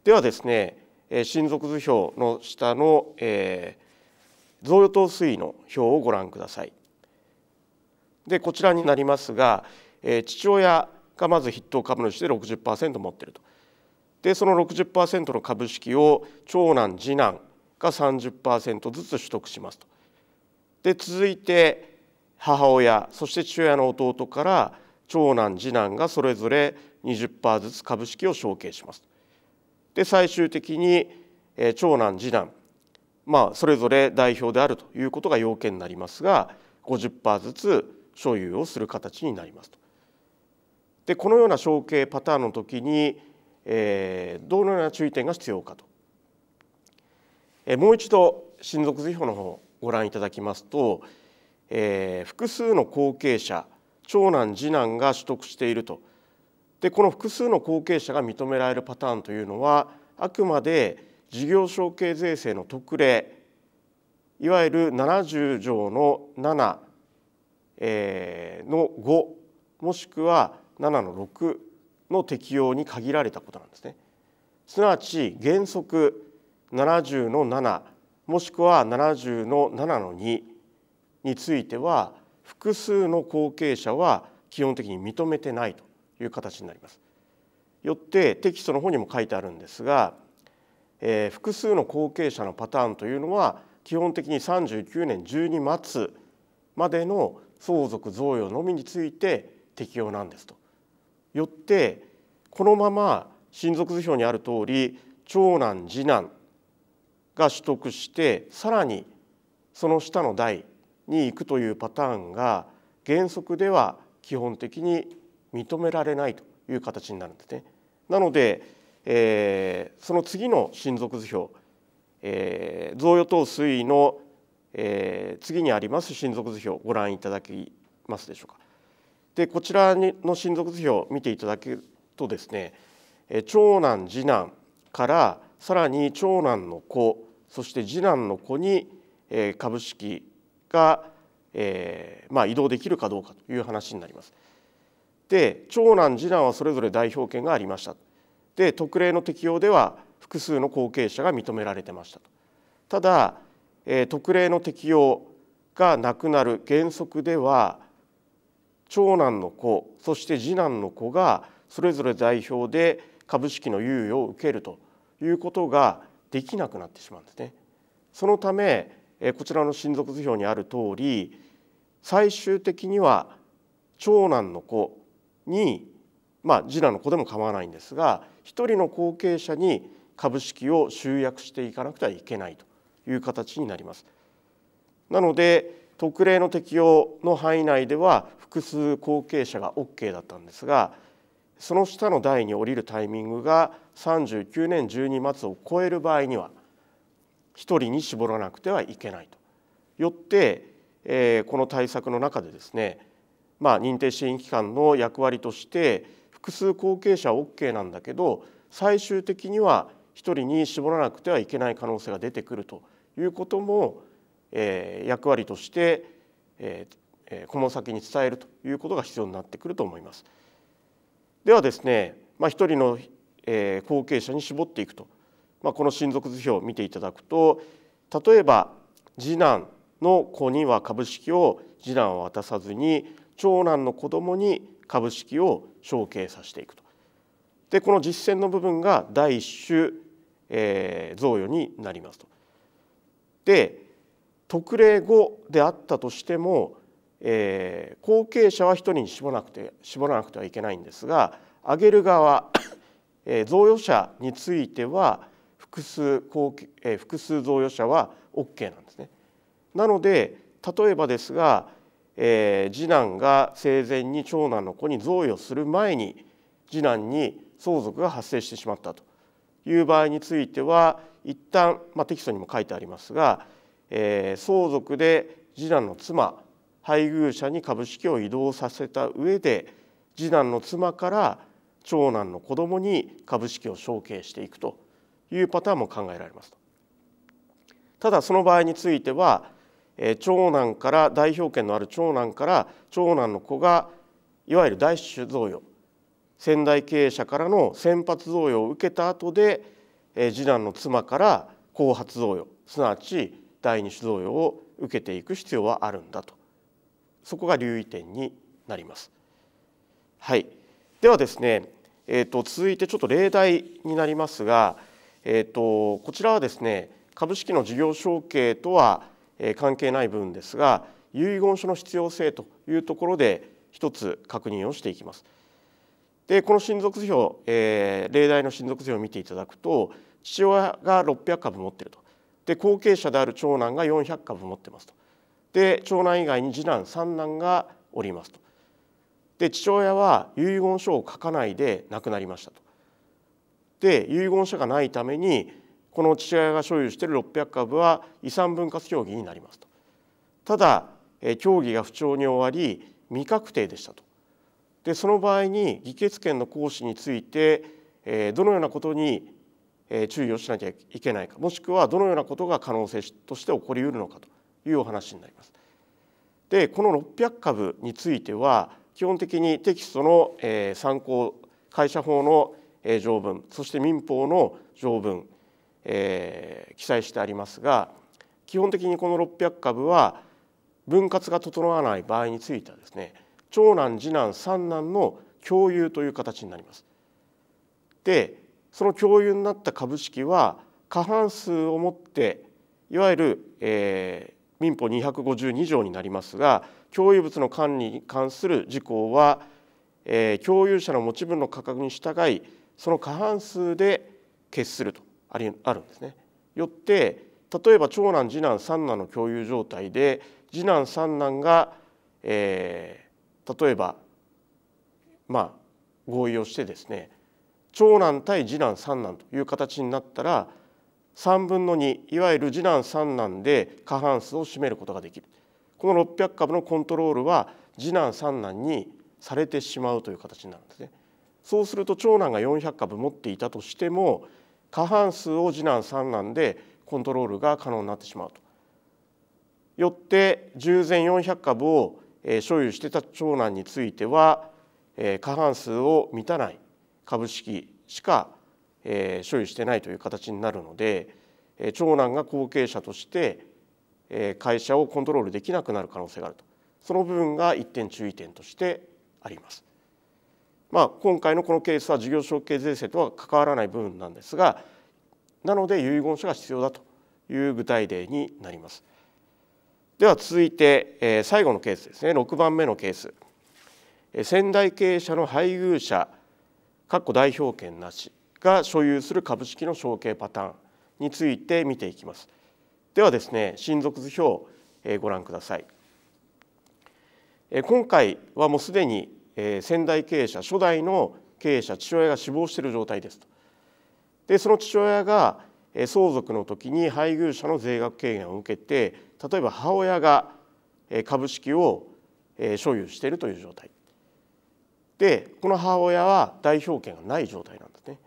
ではですね親族図表の下の、えー、贈与等推移の表をご覧ください。でこちらになりますが、えー、父親がまず筆頭株主で60%持ってると。でその60%の株式を長男次男が30%ずつ取得しますと。で続いて母親そして父親の弟から長男次男がそれぞれ20%ずつ株式を承継します。で最終的に長男次男まあそれぞれ代表であるということが要件になりますが50%ずつ所有をする形になりますと。でこのような承継パターンの時に、えー、どのような注意点が必要かと。えー、もう一度親族図表の方をご覧いただきますと、えー、複数の後継者長男次男が取得しているとでこの複数の後継者が認められるパターンというのはあくまで事業承継税制の特例いわゆる70条の7、えの5もしくは7の6の適用に限られたことなんですね。すなわち原則70の7もしくは70の7の2については複数の後継者は基本的に認めてないという形になります。よってテキストの方にも書いてあるんですが、えー、複数の後継者のパターンというのは基本的に39年12末までの相続贈与のみについて適用なんですと。よってこのまま親族図表にある通り長男次男が取得してさらにその下の代に行くというパターンが原則では基本的に認められないという形になるんですね。なので、えー、その次の親族図表、えー、贈与等推移の、えー、次にあります親族図表ご覧いただきますでしょうか。でこちらの親族図表を見ていただけるとですね長男次男からさらに長男の子そして次男の子に株式が、えーまあ、移動できるかどうかという話になります。で長男次男はそれぞれ代表権がありましたで特例の適用では複数の後継者が認められてましたとただ、えー、特例の適用がなくなる原則では長男の子そして次男の子がそれぞれ代表で株式の猶予を受けるということができなくなってしまうんですね。そのためこちらの親族図表にある通り最終的には長男の子に、まあ、次男の子でも構わないんですが1人の後継者に株式を集約していかなくてはいけないという形になります。なので特例の適用の範囲内では複数後継者が OK だったんですがその下の台に降りるタイミングが39年12末を超える場合には1人に絞らなくてはいけないと。よって、えー、この対策の中でですねまあ、認定支援機関の役割として複数後継者は OK なんだけど最終的には1人に絞らなくてはいけない可能性が出てくるということも、えー、役割として、えー、この先に伝えるということが必要になってくると思います。ではですね、まあ、1人の、えー、後継者に絞っていくと、まあ、この親族図表を見ていただくと例えば次男の子には株式を次男を渡さずに長男の子供に株式を承継させていくと。でこの実践の部分が第一種、えー、贈与になりますと。で特例後であったとしても、えー、後継者は1人に絞らなくて絞らなくてはいけないんですがあげる側、(coughs) えー、贈与者については複数後、えー、複数贈与者は OK なんですね。なので例えばですが、えー、次男が生前に長男の子に贈与する前に次男に相続が発生してしまったという場合については一旦、まあ、テキストにも書いてありますが、えー、相続で次男の妻配偶者に株式を移動させた上で次男の妻から長男の子供に株式を承継していくというパターンも考えられますただその場合についてはえ長男から代表権のある長男から長男の子がいわゆる大種贈与先代経営者からの先発贈与を受けた後で、え次男の妻から後発贈与すなわち第二種贈与を受けていく必要はあるんだとそこが留意点になります。はい、ではですね、えーと、続いてちょっと例題になりますが、えーとこちらはですね株式の事業承継とは関係ない部分ですが遺言書の必要性というところで一つ確認をしていきます。でこの親族図表、えー、例題の親族図表を見ていただくと父親が600株持っているとで後継者である長男が400株持ってますとで長男以外に次男三男がおりますとで父親は遺言書を書かないで亡くなりましたとで遺言書がないためにこの父親が所有している600株は遺産分割協議になりますとただ協議が不調に終わり未確定でしたとでその場合に議決権の行使についてどのようなことに注意をしなきゃいけないかもしくはどのようなことが可能性として起こりうるのかというお話になります。でこの600株については基本的にテキストの参考会社法の条文そして民法の条文えー、記載してありますが基本的にこの600株は分割が整わない場合についてはですね長男次男三男の共有という形になります。でその共有になった株式は過半数をもっていわゆる、えー、民法252条になりますが共有物の管理に関する事項は、えー、共有者の持ち分の価格に従いその過半数で決するとありあるんですね。よって例えば長男次男三男の共有状態で次男三男が、えー、例えばまあ合意をしてですね長男対次男三男という形になったら3分の2いわゆる次男三男で過半数を占めることができるこの600株のコントロールは次男三男にされてしまうという形になるんですね。そうすると長男が400株持っていたとしても過半数を次男三男でコントロールが可能になってしまうと。よって従前400株を所有してた長男については過半数を満たない株式しか所有してないという形になるので長男が後継者として会社をコントロールできなくなる可能性があるとその部分が一点注意点としてあります。まあ、今回のこのケースは事業承継税制とは関わらない部分なんですがなので遺言書が必要だという具体例になります。では続いて、え最後のケースですね6番目のケース、え先代経営者の配偶者括弧代表権なしが所有する株式の承継パターンについて見ていきます。ではですね親族図表、えご覧ください。今回はもうすでにえー、先代経営者初代の経営者父親が死亡している状態ですと。でその父親が相続の時に配偶者の税額軽減を受けて例えば母親が株式を所有しているという状態でこの母親は代表権がない状態なんですね。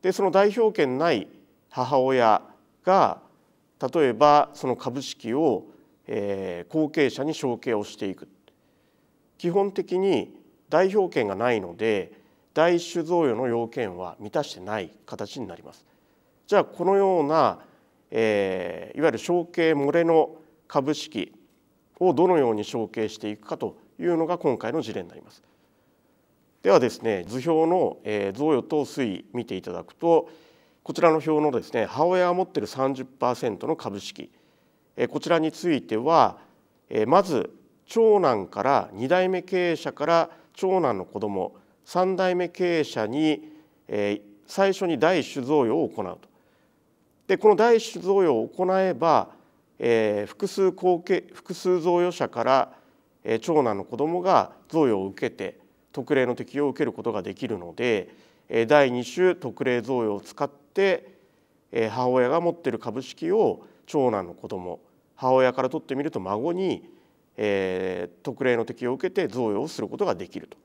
でその代表権ない母親が例えばその株式を後継者に承継をしていく基本的に代表権がないので第一種贈与の要件は満たしてない形になります。じゃあこのような、えー、いわゆる承継漏れの株式をどのように承継していくかというのが今回の事例になります。ではですね図表の、えー、贈与等推移見ていただくとこちらの表のですね母親が持っている30%の株式、えー、こちらについては、えー、まず長男から2代目経営者から長男の子供3代目経営者に、えー、最初に第一種贈与を行うと。でこの第一種贈与を行えば、えー、複数後継複数贈与者から、えー、長男の子供が贈与を受けて特例の適用を受けることができるので、えー、第2種特例贈与を使って、えー、母親が持っている株式を長男の子供母親から取ってみると孫にえー、特例の適用を受けて贈与をすることができると。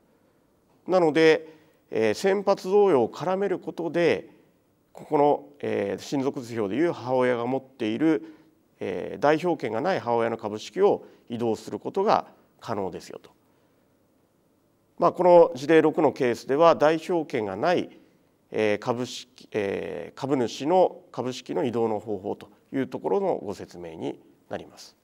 なので、えー、先発贈与を絡めることでここの、えー、親族図表でいう母親が持っている、えー、代表権がない母親の株式を移動することが可能ですよと。まあ、この事例6のケースでは代表権がない株式株主の株式の移動の方法というところのご説明になります。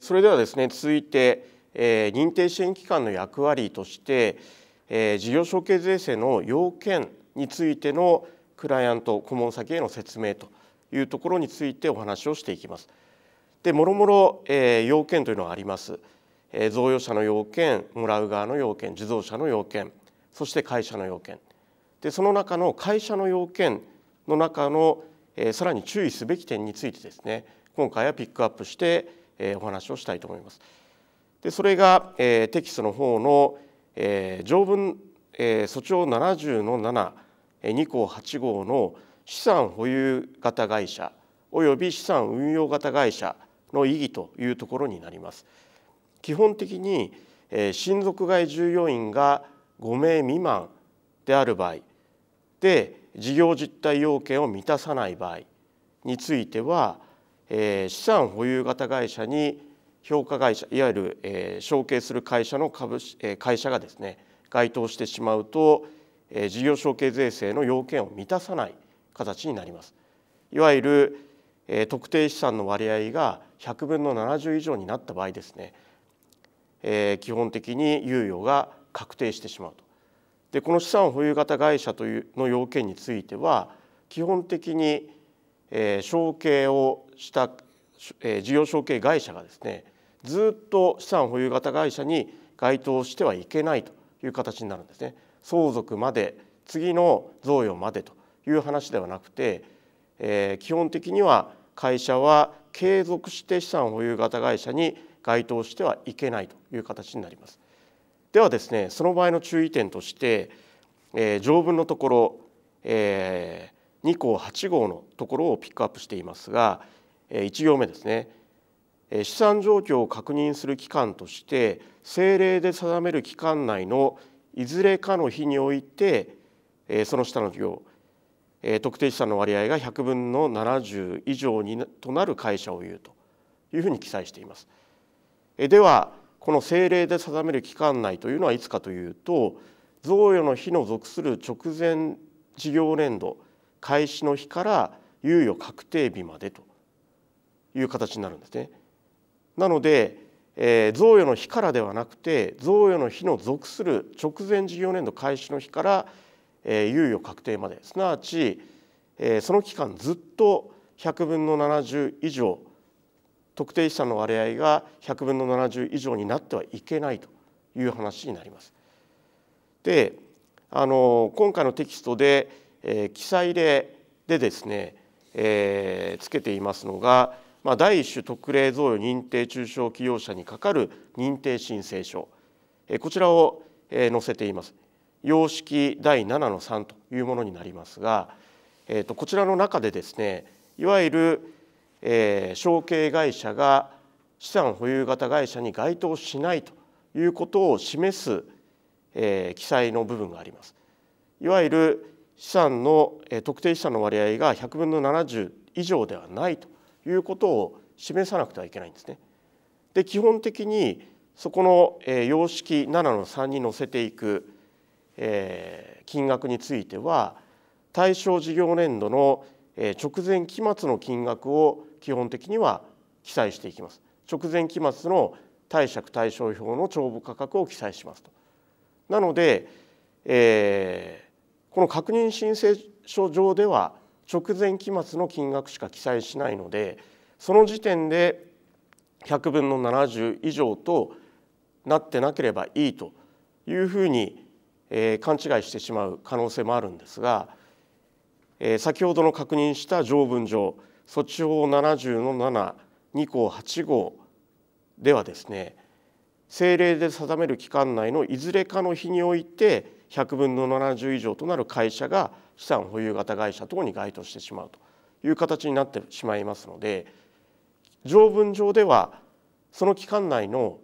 それではですね続いて、えー、認定支援機関の役割として、えー、事業承継税制の要件についてのクライアント顧問先への説明というところについてお話をしていきます。でもろもろ、えー、要件というのはあります、えー、贈与者の要件もらう側の要件受贈者の要件そして会社の要件でその中の会社の要件の中の、えー、さらに注意すべき点についてですね今回はピックアップしてえお話をしたいと思います。でそれが、えテキストの方の、え条文、えー、訴状70の72項8号の資産保有型会社および資産運用型会社の意義というところになります。基本的に、え親族外従業員が5名未満である場合で事業実態要件を満たさない場合についてはえ資産保有型会社に評価会社いわゆる、え承継する会社の株、え会社がですね該当してしまうと、え事業承継税制の要件を満たさない形になります。いわゆる、え特定資産の割合が100分の70以上になった場合ですね、え基本的に猶予が確定してしまうと。でこの資産保有型会社というの要件については基本的にえー、承継をした、えー、事業承継会社がですねずっと資産保有型会社に該当してはいけないという形になるんですね。相続まで次の贈与までという話ではなくて、えー、基本的には会社は継続して資産保有型会社に該当してはいけないという形になります。ではですねその場合の注意点として、えー、条文のところ、えー2項8号のところをピックアップしていますが1行目ですね資産状況を確認する機関として政令で定める期間内のいずれかの日においてその下の行特定資産の割合が100分の70以上にとなる会社を言うというふうに記載しています。ではこの政令で定める期間内というのはいつかというと贈与の日の属する直前事業年度開始の日から猶予確定日までという形になるんですね。なので、えー、贈与の日からではなくて贈与の日の属する直前事業年度開始の日から、えー、猶予確定まですなわち、えー、その期間ずっと100分の70以上特定資産の割合が100分の70以上になってはいけないという話になります。であの今回のテキストでえ記載例でですね、えー、つけていますのが、まあ、第1種特例贈与認定中小企業者にかかる認定申請書、えこちらを、え載せています。様式第7の3というものになりますが、えー、とこちらの中でですねいわゆる、えー、承継会社が資産保有型会社に該当しないということを示す、えー、記載の部分があります。いわゆる、資産の特定資産の割合が100分の70以上ではないということを示さなくてはいけないんですね。で基本的にそこの様式7の3に載せていく金額については対象事業年度の直前期末の金額を基本的には記載していきます。直前期末の貸借対照表の帳簿価格を記載しますと。なので、えーこの確認申請書上では直前期末の金額しか記載しないのでその時点で100分の70以上となってなければいいというふうに、えー、勘違いしてしまう可能性もあるんですが、えー、先ほどの確認した条文上措置法70の7 2項8号ではですね政令で定める期間内のいずれかの日において100分の70以上となる会社が資産保有型会社等に該当してしまうという形になってしまいますので条文上ではその期間内の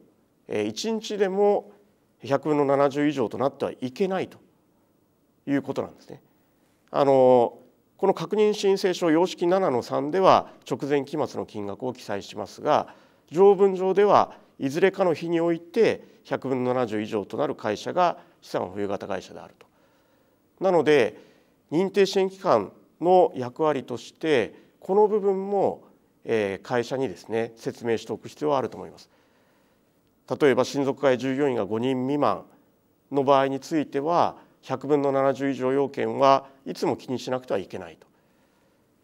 1日でも100分の70以上となってはいけないということなんですね。あのこの確認申請書様式7の3では直前期末の金額を記載しますが条文上ではいずれかの日において100分の70以上となる会社が資産保有型会社であると。なので認定支援機関の役割としてこの部分も会社にですね説明しておく必要はあると思います。例えば親族会従業員が5人未満の場合については100分の70以上要件はいつも気にしなくてはいけないと。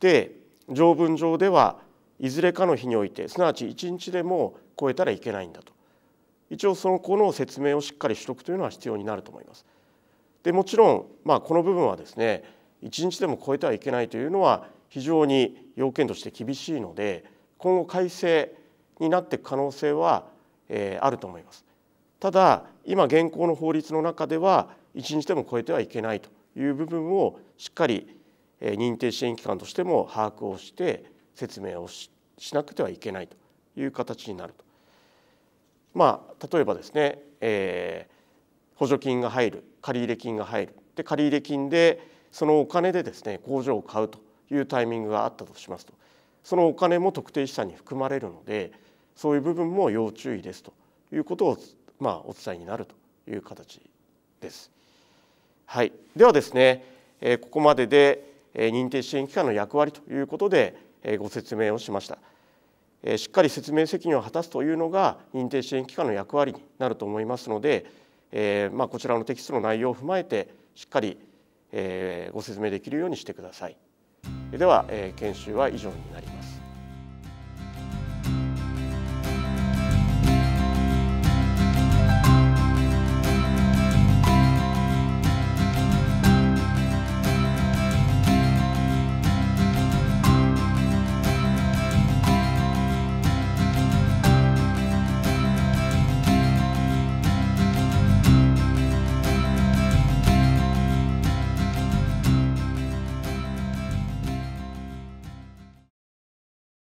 で条文上ではいずれかの日においてすなわち1日でも超えたらいけないんだと。一応そのこの説明をしっかりしとくというのは必要になると思います。でもちろん、まあ、この部分はですね1日でも超えてはいけないというのは非常に要件として厳しいので今後改正になっていく可能性は、えー、あると思います。ただ今現行の法律の中では1日でも超えてはいけないという部分をしっかり認定支援機関としても把握をして説明をしなくてはいけないという形になると。まあ、例えばですね、えー、補助金が入る借入金が入るで借入金でそのお金でですね工場を買うというタイミングがあったとしますとそのお金も特定資産に含まれるのでそういう部分も要注意ですということを、まあ、お伝えになるという形です。はい、ではですね、えー、ここまでで、えー、認定支援機関の役割ということで、えー、ご説明をしました。しっかり説明責任を果たすというのが認定支援機関の役割になると思いますので、えー、まあ、こちらのテキストの内容を踏まえてしっかり、えご説明できるようにしてください。では、え研修は以上になります。